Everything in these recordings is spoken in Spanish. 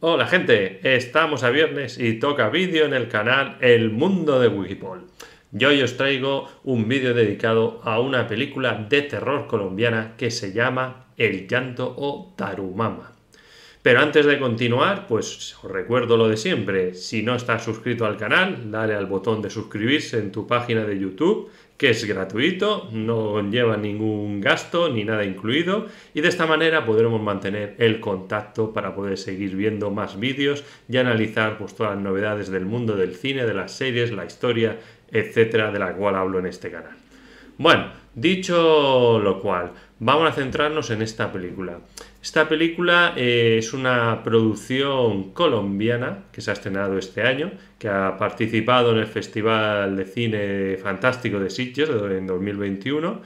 Hola gente, estamos a viernes y toca vídeo en el canal El Mundo de Wikipol. Yo hoy os traigo un vídeo dedicado a una película de terror colombiana que se llama El llanto o Tarumama. Pero antes de continuar, pues os recuerdo lo de siempre. Si no estás suscrito al canal, dale al botón de suscribirse en tu página de YouTube que es gratuito, no lleva ningún gasto ni nada incluido y de esta manera podremos mantener el contacto para poder seguir viendo más vídeos y analizar pues, todas las novedades del mundo del cine, de las series, la historia, etcétera, de la cual hablo en este canal. Bueno, dicho lo cual, vamos a centrarnos en esta película. Esta película eh, es una producción colombiana que se ha estrenado este año, que ha participado en el Festival de Cine Fantástico de Sitges en 2021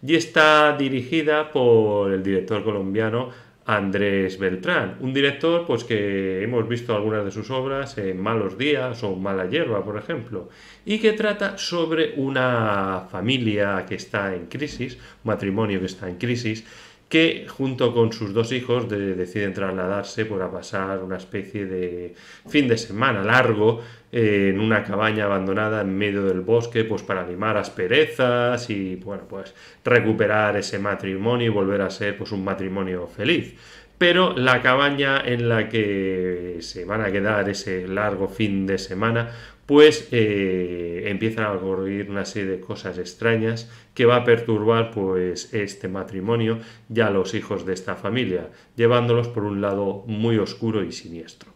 y está dirigida por el director colombiano Andrés Beltrán, un director pues que hemos visto algunas de sus obras en Malos días o Mala hierba, por ejemplo, y que trata sobre una familia que está en crisis, un matrimonio que está en crisis que junto con sus dos hijos deciden trasladarse para pues, pasar una especie de fin de semana largo eh, en una cabaña abandonada en medio del bosque, pues para animar asperezas y bueno, pues recuperar ese matrimonio y volver a ser pues un matrimonio feliz pero la cabaña en la que se van a quedar ese largo fin de semana, pues eh, empiezan a ocurrir una serie de cosas extrañas que va a perturbar pues este matrimonio y a los hijos de esta familia, llevándolos por un lado muy oscuro y siniestro.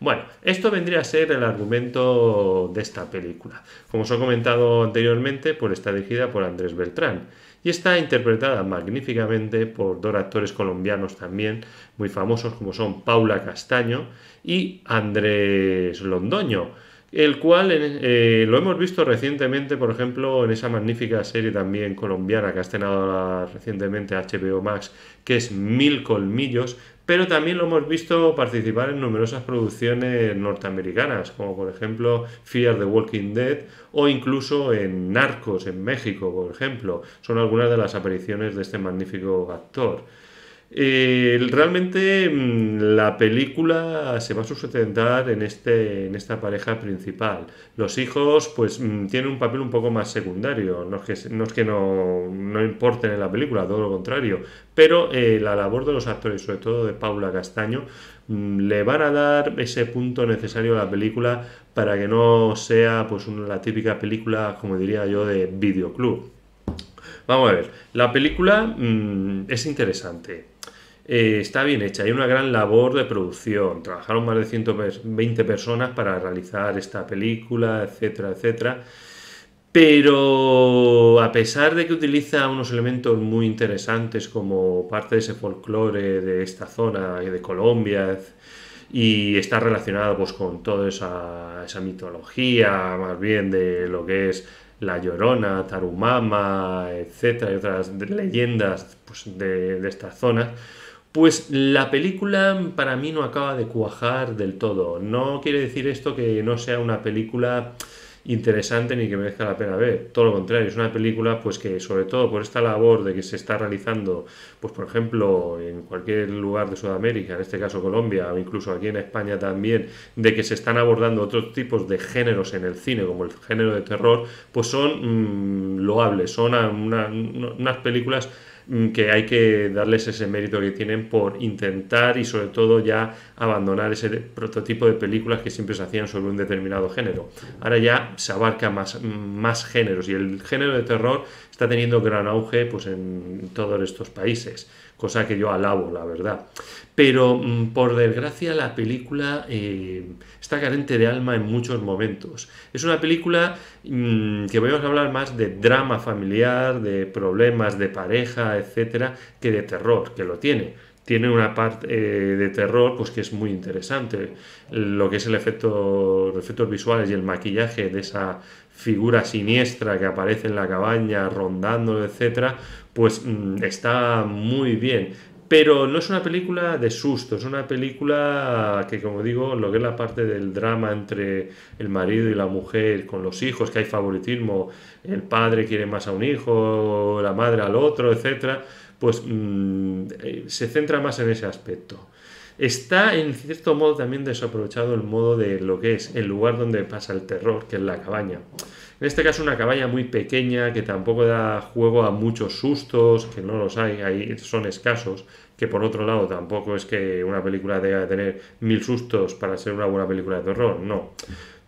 Bueno, esto vendría a ser el argumento de esta película. Como os he comentado anteriormente, por pues, está dirigida por Andrés Beltrán y está interpretada magníficamente por dos actores colombianos también muy famosos como son Paula Castaño y Andrés Londoño el cual eh, lo hemos visto recientemente, por ejemplo, en esa magnífica serie también colombiana que ha estrenado recientemente HBO Max, que es Mil Colmillos, pero también lo hemos visto participar en numerosas producciones norteamericanas, como por ejemplo Fear the Walking Dead o incluso en Narcos en México, por ejemplo. Son algunas de las apariciones de este magnífico actor. Eh, realmente mm, la película se va a sustentar en, este, en esta pareja principal. Los hijos pues mm, tienen un papel un poco más secundario, no es que no, importen en la película, todo lo contrario, pero eh, la labor de los actores, sobre todo de Paula Castaño, mm, le van a dar ese punto necesario a la película para que no sea pues una, la típica película, como diría yo, de videoclub Vamos a ver, la película mm, es interesante. Eh, está bien hecha, hay una gran labor de producción. Trabajaron más de 120 personas para realizar esta película, etcétera, etcétera. Pero a pesar de que utiliza unos elementos muy interesantes como parte de ese folclore de esta zona de Colombia y está relacionado pues, con toda esa mitología, más bien de lo que es la Llorona, Tarumama, etcétera, y otras leyendas pues, de, esta zona, pues la película para mí no acaba de cuajar del todo. No quiere decir esto que no sea una película interesante ni que merezca la pena ver. Todo lo contrario, es una película pues que sobre todo por esta labor de que se está realizando, pues por ejemplo, en cualquier lugar de Sudamérica, en este caso Colombia o incluso aquí en España también, de que se están abordando otros tipos de géneros en el cine, como el género de terror, pues son mm, loables, son unas películas Mm, que hay que darles ese mérito que tienen por intentar y sobre todo ya abandonar ese prototipo de películas que siempre se hacían sobre un determinado género. Ahora ya se abarca más, mm, más géneros y el género de terror está teniendo gran auge pues, en todos estos países, cosa que yo alabo, la verdad. Pero mm, por desgracia la película eh, está carente de alma en muchos momentos. Es una película que vamos a hablar más de drama familiar, de problemas de pareja, etcétera, que de terror, que lo tiene. Tiene una parte eh, de terror pues, que es muy interesante. Lo que es el efecto, los efectos visuales y el maquillaje de esa figura siniestra que aparece en la cabaña, rondando, etcétera, pues mm, está muy bien. Pero no es una película de susto, es una película que, como digo, lo que es la parte del drama entre el marido y la mujer, con los hijos, que hay favoritismo, el padre quiere más a un hijo, la madre al otro, etcétera, pues mm, eh, se centra más en ese aspecto. Está en cierto modo también desaprovechado el modo de lo que es el lugar donde pasa el terror, que es la cabaña. En este caso una cabaña muy pequeña que tampoco da juego a muchos sustos, que no los hay, ahí son escasos, que por otro lado tampoco es que una película tenga que tener mil sustos para ser una buena película de terror, no.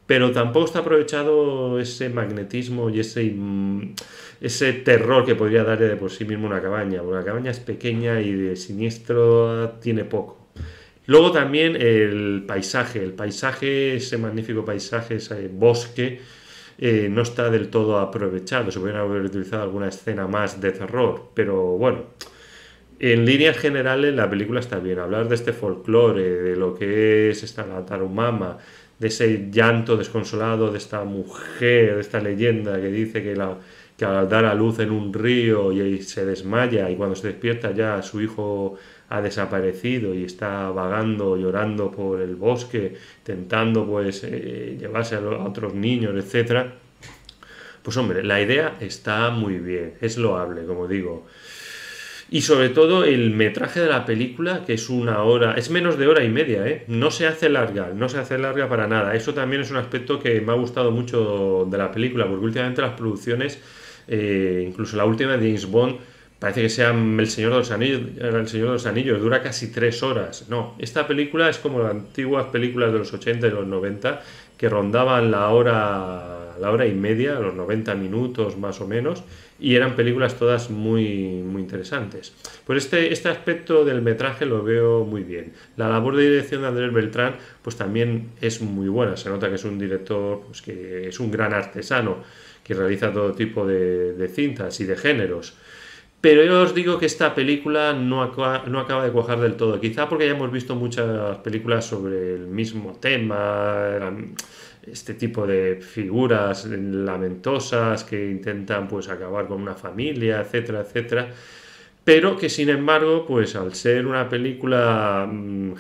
Pero tampoco está aprovechado ese magnetismo y ese, mm, ese terror que podría darle de por sí mismo una cabaña. Una cabaña es pequeña y de siniestro tiene poco. Luego también el paisaje, el paisaje, ese magnífico paisaje, ese bosque, eh, no está del todo aprovechado. Se podría haber utilizado alguna escena más de terror, pero bueno. En líneas generales la película está bien. Hablar de este folclore, de lo que es esta la tarumama, de ese llanto desconsolado de esta mujer, de esta leyenda que dice que, la, que al dar a luz en un río y, y se desmaya y cuando se despierta ya su hijo ha desaparecido y está vagando, llorando por el bosque, tentando pues eh, llevarse a, otros niños, etc. Pues hombre, la idea está muy bien, es loable, como digo. Y sobre todo el metraje de la película, que es una hora, es menos de hora y media, ¿eh? No se hace larga, no se hace larga para nada. Eso también es un aspecto que me ha gustado mucho de la película, porque últimamente las producciones, eh, incluso la última de James Bond, parece que sea el Señor de los Anillos, el Señor de los Anillos, dura casi tres horas. No, esta película es como las antiguas películas de los 80 y los 90 que rondaban la hora, la hora y media, los 90 minutos más o menos, y eran películas todas muy, muy interesantes. Pues este, este aspecto del metraje lo veo muy bien. La labor de dirección de Andrés Beltrán pues también es muy buena, se nota que es un director pues, que es un gran artesano que realiza todo tipo de, de cintas y de géneros. Pero yo os digo que esta película no, acaba, de cuajar del todo. Quizá porque ya hemos visto muchas películas sobre el mismo tema, este tipo de figuras lamentosas que intentan pues acabar con una familia, etcétera, etcétera. Pero que sin embargo, pues al ser una película, mm,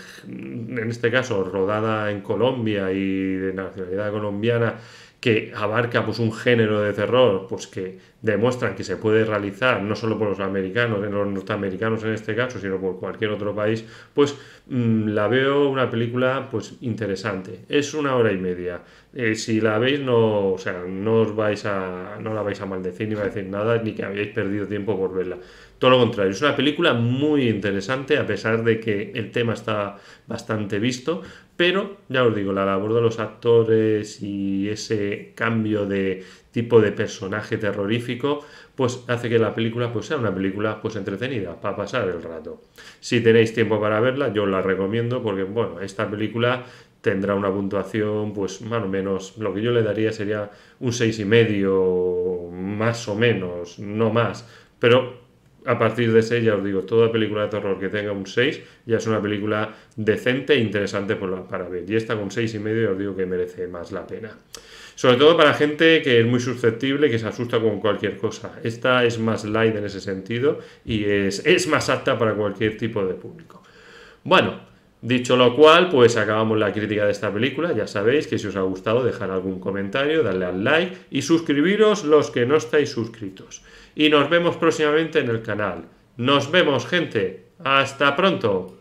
en este caso rodada en Colombia y de nacionalidad colombiana, que abarca pues, un género de terror pues, que demuestran que se puede realizar no solo por los americanos, los norteamericanos en este caso, sino por cualquier otro país, pues mm, la veo una película pues, interesante. Es una hora y media. Eh, si la veis, no, sea, no, os vais a, no la vais a maldecir ni a decir nada, ni que habéis perdido tiempo por verla. Todo lo contrario, es una película muy interesante, a pesar de que el tema está bastante visto, pero ya os digo, la labor de los actores y ese cambio de tipo de personaje terrorífico, pues hace que la película pues, sea una película pues entretenida, para pasar el rato. Si tenéis tiempo para verla, yo la recomiendo porque, bueno, esta película tendrá una puntuación, pues más o menos, lo que yo le daría sería un 6,5, más o menos, no más, pero a partir de ese, ya os digo, toda película de terror que tenga un 6 ya es una película decente e interesante para ver. Y esta con 6,5 y medio os digo que merece más la pena. Sobre todo para gente que es muy susceptible, que se asusta con cualquier cosa. Esta es más light en ese sentido y es, es más apta para cualquier tipo de público. Bueno, Dicho lo cual, pues acabamos la crítica de esta película. Ya sabéis que si os ha gustado, dejar algún comentario, darle al like y suscribiros los que no estáis suscritos. Y nos vemos próximamente en el canal. Nos vemos, gente. Hasta pronto.